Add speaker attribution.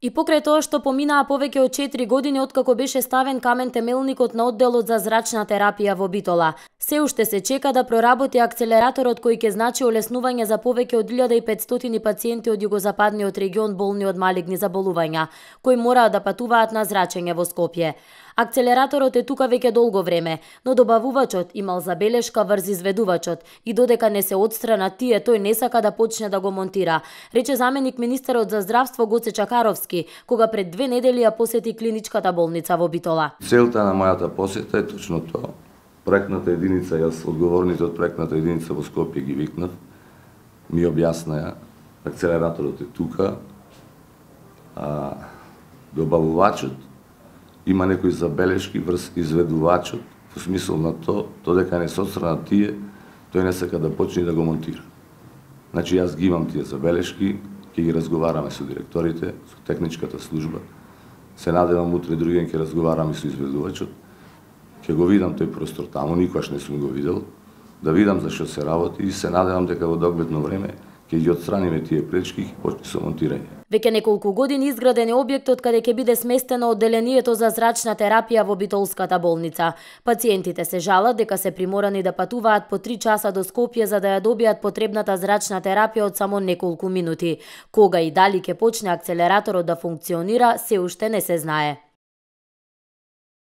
Speaker 1: И покрај тоа што поминаа повеќе од 4 години откако беше ставен камен темелникот на одделот за зрачна терапија во Битола, се уште се чека да проработи акцелераторот кој ќе значи олеснување за повеќе од 1500 пациенти од југозападниот регион болни од малигни заболувања, кои мораат да патуваат на зрачење во Скопје. Акцелераторот е тука веќе долго време, но добавувачот имал забелешка врз изведувачот и додека не се одстрана тие, тој не сака да почне да го монтира, рече заменик министерот за здравство Гоце Чакаровски, кога пред две недели ја посети клиничката болница во Битола.
Speaker 2: Целта на мојата посета е точно тоа. Проектната единица, јас одговорните од проектната единица во Скопје ги викнав, ми објаснаја, акцелераторот е тука, а, добавувачот има некои забелешки врз изведувачот, во смисол на то, то дека не се страна тие, тој не сака да почне да го монтира. Значи, јас ги имам тие забелешки, ќе ги разговараме со директорите, со техничката служба. Се надевам утре другиен ќе разговараме со изведувачот. Ќе го видам тој простор таму, никош не сум го видел. Да видам што се работи и се надевам дека во догледно време ќе ги отстраниме тие пречки и почне со монтирање.
Speaker 1: Веќе неколку години изграден е објектот каде ќе биде сместено одделението за зрачна терапија во Битолската болница. Пациентите се жалат дека се приморани да патуваат по 3 часа до Скопје за да ја добијат потребната зрачна терапија од само неколку минути. Кога и дали ќе почне акцелераторот да функционира, се уште не се знае.